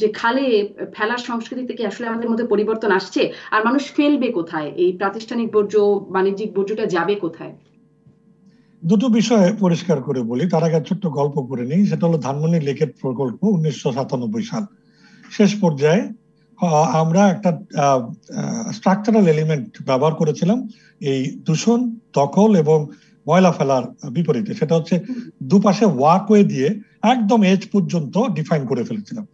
যে খালে ফেলার সংস্কৃতি থেকে আসলে আমাদের মধ্যে পরিবর্তন আসছে আর মানুষ ফেলবে কোথায় এই প্রাতিষ্ঠানিক বর্জ্য বাণিজ্যিক বর্জ্যটা যাবে কোথায় দুটো বিষয়ে পরিষ্কার করে বলি তার আগে ছোট্ট গল্প করে নিই সেটা হলো ধানমনি লেকের প্রকল্প উনিশশো সাতানব্বই সাল শেষ পর্যায়ে আমরা একটা স্ট্রাকচারাল এলিমেন্ট ব্যবহার করেছিলাম এই দূষণ দখল এবং ময়লা ফেলার বিপরীতে সেটা হচ্ছে দুপাশে ওয়াকওয়ে দিয়ে একদম এজ পর্যন্ত ডিফাইন করে ফেলেছিলাম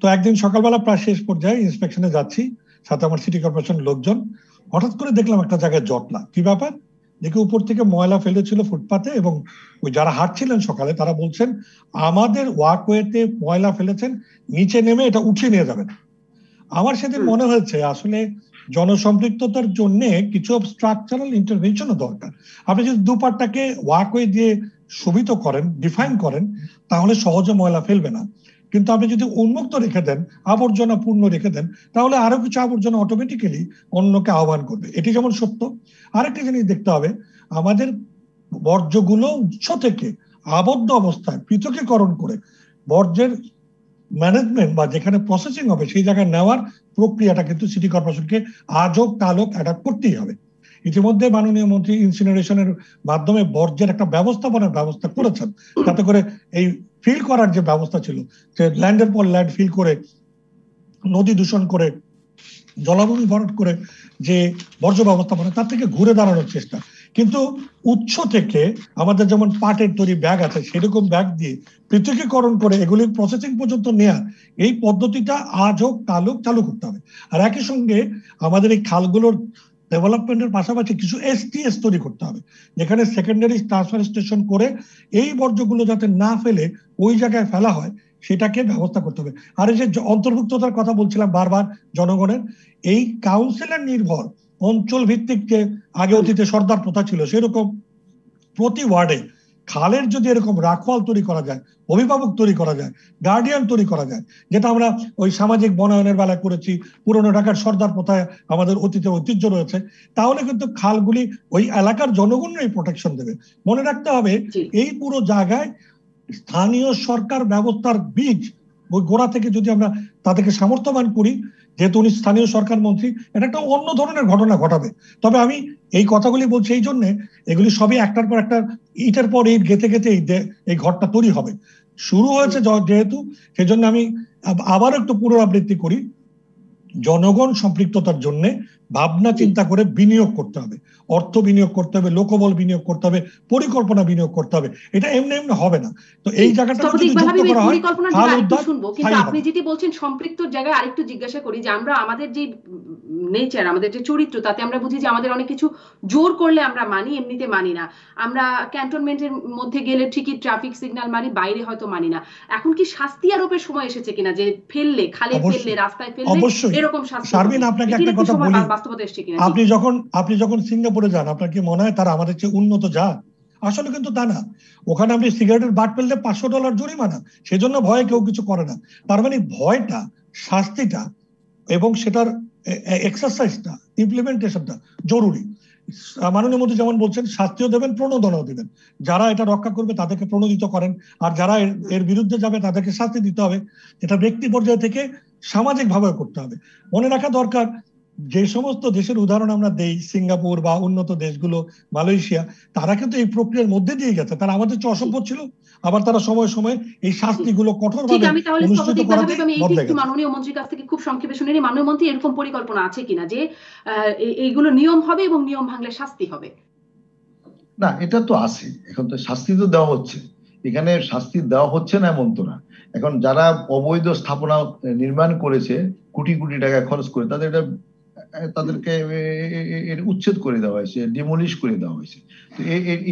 তো একদিন সকালবেলা প্রায় শেষ পর্যায়ে ইন্সপেকশনে যাচ্ছি সাথে আমার সিটি কর্পোরেশন লোকজন হঠাৎ করে দেখলাম একটা জায়গায় না কি ব্যাপার দেখে উপর থেকে ময়লা ফেলেছিল ফুটপাতে এবং ওই যারা হাঁটছিলেন সকালে তারা বলছেন আমাদের ওয়াকওয়েতে ময়লা ফেলেছেন নিচে নেমে এটা উঠিয়ে নিয়ে যাবেন আমার সেদিন মনে হয়েছে আসলে জনসম্পৃক্ততার জন্য কিছু স্ট্রাকচারাল ইন্টারভেনশনও দরকার আপনি যদি দুপারটাকে ওয়াকওয়ে দিয়ে শোভিত করেন ডিফাইন করেন তাহলে সহজে ময়লা ফেলবে না কিন্তু আপনি যদি উন্মুক্ত রেখে দেন আবর্জনা পূর্ণ রেখে দেন তাহলে আরো কিছু আবর্জনা অটোমেটিক্যালি অন্যকে আহ্বান করবে এটি যেমন সত্য আরেকটা জিনিস দেখতে হবে আমাদের বর্জ্যগুলো উৎস থেকে আবদ্ধ অবস্থায় পৃথকীকরণ করে বর্জ্যের ম্যানেজমেন্ট বা যেখানে প্রসেসিং হবে সেই জায়গায় নেওয়ার প্রক্রিয়াটা কিন্তু সিটি কর্পোরেশনকে আজও কালক অ্যাডাপ্ট করতেই হবে ইতিমধ্যে মাননীয় মন্ত্রী ইনসিনারেশনের মাধ্যমে বর্জ্যের একটা ব্যবস্থাপনার ব্যবস্থা করেছেন যাতে করে এই ফিল করার যে ব্যবস্থা ছিল যে ল্যান্ডের পর ল্যান্ড ফিল করে নদী দূষণ করে জলাভূমি ভরট করে যে বর্জ্য ব্যবস্থাপনা তার থেকে ঘুরে দাঁড়ানোর চেষ্টা কিন্তু উৎস থেকে আমাদের যেমন পাটের তৈরি ব্যাগ আছে সেরকম ব্যাগ দিয়ে পৃথকীকরণ করে এগুলির প্রসেসিং পর্যন্ত নেয়া এই পদ্ধতিটা আজ হোক কাল হোক চালু করতে হবে আর একই সঙ্গে আমাদের এই খালগুলোর ডেভেলপমেন্টের পাশাপাশি কিছু এসটিএস তৈরি করতে হবে যেখানে সেকেন্ডারি ট্রান্সফার স্টেশন করে এই বর্জ্যগুলো যাতে না ফেলে ওই জায়গায় ফেলা হয় সেটাকে ব্যবস্থা করতে হবে আর এই যে অন্তর্ভুক্ততার কথা বলছিলাম বারবার জনগণের এই কাউন্সিলর নির্ভর অঞ্চল ভিত্তিক যে আগে অতীতে সর্দার প্রথা ছিল সেরকম প্রতি ওয়ার্ডে খালের যদি এরকম রাখওয়াল তৈরি করা যায় অভিভাবক তৈরি করা যায় গার্ডিয়ান তৈরি করা যায় যেটা আমরা ওই সামাজিক বনায়নের বেলায় করেছি পুরনো ঢাকার সর্দার প্রথায় আমাদের অতীতের ঐতিহ্য রয়েছে তাহলে কিন্তু খালগুলি ওই এলাকার জনগণেরই প্রোটেকশন দেবে মনে রাখতে হবে এই পুরো জায়গায় স্থানীয় সরকার ব্যবস্থার বীজ গোড়া থেকে যদি আমরা তাদেরকে সামর্থ্যবান করি যেহেতু উনি স্থানীয় সরকার মন্ত্রী এটা একটা অন্য ধরনের ঘটনা ঘটাবে তবে আমি এই কথাগুলি বলছি এই জন্যে এগুলি সবই একটার পর একটা ইটের পর ইট গেতে গেতে এই ঘরটা তৈরি হবে শুরু হয়েছে যেহেতু সেজন্য আমি আবার একটু পুনরাবৃত্তি করি জনগণ সম্পৃক্ততার জন্য ভাবনা চিন্তা করে বিনিয়োগ করতে হবে অর্থ বিনিয়োগ করতে হবে লোকবল বিনিয়োগ করতে হবে পরিকল্পনা বিনিয়োগ করতে হবে এটা এমনি এমনি হবে না তো এই জায়গাটা শুনবো কিন্তু আপনি যেটি বলছেন সম্পৃক্তর জায়গায় আরেকটু জিজ্ঞাসা করি যে আমরা আমাদের যে নেচার আমাদের যে চরিত্র তাতে আমরা বুঝি যে আমাদের অনেক কিছু জোর করলে আমরা মানি এমনিতে মানি না আমরা ক্যান্টনমেন্টের মধ্যে গেলে ঠিকই ট্রাফিক সিগন্যাল মানি বাইরে হয়তো মানি না এখন কি শাস্তি আরোপের সময় এসেছে কিনা যে ফেললে খালে ফেললে রাস্তায় ফেললে এরকম আপনাকে একটা কথা বলি আপনি যখন আপনি যখন সিঙ্গাপুরে যান আপনার কি মনে হয় তারা আমাদের চেয়ে উন্নত যা আসলে কিন্তু তা না ওখানে আপনি সিগারেটের বাট পাঁচশো ডলার জরিমানা সেজন্য ভয়ে কেউ কিছু করে না তার মানে ভয়টা শাস্তিটা এবং সেটার এক্সারসাইজটা ইমপ্লিমেন্টেশনটা জরুরি মাননীয় মন্ত্রী যেমন বলছেন শাস্তিও দেবেন প্রণোদনাও দেবেন যারা এটা রক্ষা করবে তাদেরকে প্রণোদিত করেন আর যারা এর বিরুদ্ধে যাবে তাদেরকে শাস্তি দিতে হবে এটা ব্যক্তি পর্যায়ে থেকে সামাজিকভাবে করতে হবে মনে রাখা দরকার যে সমস্ত দেশের উদাহরণ আমরা দেই সিঙ্গাপুর বা উন্নত দেশগুলো মালয়েশিয়া তারা কিন্তু এই প্রক্রিয়ার মধ্যে দিয়ে গেছে তারা আমাদের চেয়ে অসভ্য ছিল আবার তারা সময় সময় এই শাস্তিগুলো কঠোরভাবে আমি তাহলে মাননীয় মন্ত্রীর কাছ থেকে খুব সংক্ষেপে শুনে নিই মাননীয় মন্ত্রী এরকম পরিকল্পনা আছে কিনা যে এইগুলো নিয়ম হবে এবং নিয়ম ভাঙলে শাস্তি হবে না এটা তো আছে এখন তো শাস্তি তো দেওয়া হচ্ছে এখানে শাস্তি দেওয়া হচ্ছে না এমন তো না এখন যারা অবৈধ স্থাপনা নির্মাণ করেছে কোটি কোটি টাকা খরচ করে তাদের এটা তাদেরকে উচ্ছেদ করে দেওয়া হয়েছে ডিমলিশ করে দেওয়া হয়েছে তো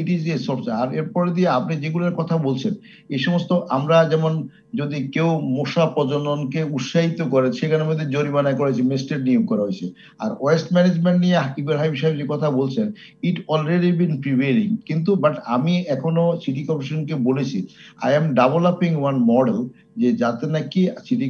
ইট ইজ এ সোর্স আর এরপরে দিয়ে আপনি যেগুলোর কথা বলছেন এই সমস্ত আমরা যেমন যদি কেউ মশা প্রজননকে উৎসাহিত করে সেখানে মধ্যে জরিমানা করেছে মেস্টেড নিয়োগ করা হয়েছে আর ওয়েস্ট ম্যানেজমেন্ট নিয়ে হাইব সাহেব যে কথা বলছেন ইট অলরেডি বিন প্রিভেলিং কিন্তু বাট আমি এখনো সিটি কর্পোরেশনকে বলেছি I am developing one model যে যাতে নাকি সিটি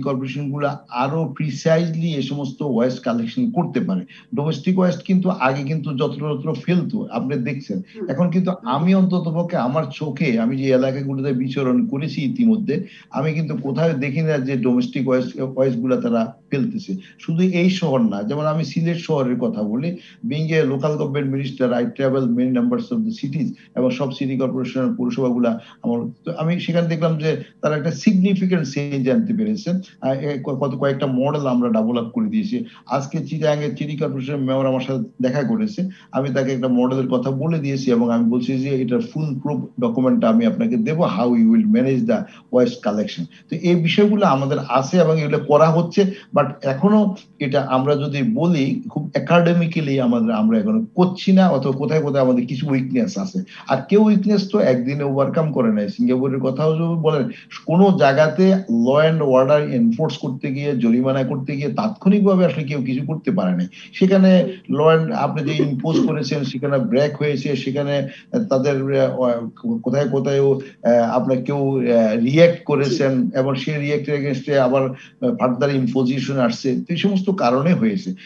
গুলো আরো প্রিসাইজলি এ সমস্ত ওয়েস্ট কালেকশন করতে পারে ডোমেস্টিক ওয়েস্ট কিন্তু আগে কিন্তু যত্রতত্র ফেলতো আপনি দেখছেন এখন কিন্তু আমি অন্তত পক্ষে আমার চোখে আমি যে এলাকাগুলোতে বিচরণ করেছি ইতিমধ্যে আমি কিন্তু কোথাও দেখি না যে ডোমেস্টিক ওয়েস্ট গুলো তারা ফেলতেছে শুধু এই শহর না যেমন আমি সিলেট শহরের কথা বলি being a local government minister I travel many numbers of the cities এবং সব সিটি কর্পোরেশন পৌরসভাগুলা আমার আমি সেখানে দেখলাম যে তারা একটা সিগনিফিকেন্ট সিগনিফিক্যান্ট চেঞ্জ আনতে পেরেছে কত কয়েকটা মডেল আমরা ডেভেলপ করে দিয়েছি আজকে চিটাঙ্গের কর্পোরেশন মেয়র আমার সাথে দেখা করেছে আমি তাকে একটা মডেলের কথা বলে দিয়েছি এবং আমি বলছি যে এটার ফুল প্রুফ ডকুমেন্টটা আমি আপনাকে দেবো how you will manage the waste collection তো এই বিষয়গুলো আমাদের আছে এবং এগুলো করা হচ্ছে বাট এখনো এটা আমরা যদি বলি খুব একাডেমিক্যালি আমাদের আমরা এখনো করছি না অথবা কোথায় কোথায় আমাদের কিছু উইকনেস আছে আর কেউ উইকনেস তো একদিনে ওভারকাম করে নাই সিঙ্গাপুরের কথাও বলেন কোনো জায়গাতে যে ল অ্যান্ড অর্ডার এনফোর্স করতে গিয়ে জরিমানা করতে গিয়ে তাৎক্ষণিকভাবে আসলে কেউ কিছু করতে পারে নাই সেখানে ল অ্যান্ড আপনি যে ইম্পোজ করেছেন সেখানে ব্রেক হয়েছে সেখানে তাদের কোথায় কোথায় আপনার কেউ রিয়্যাক্ট করেছেন এবং সেই রিয়্যাক্টের এগেনস্টে আবার ফার্দার ইম্পোজিশন আসছে এই সমস্ত কারণে হয়েছে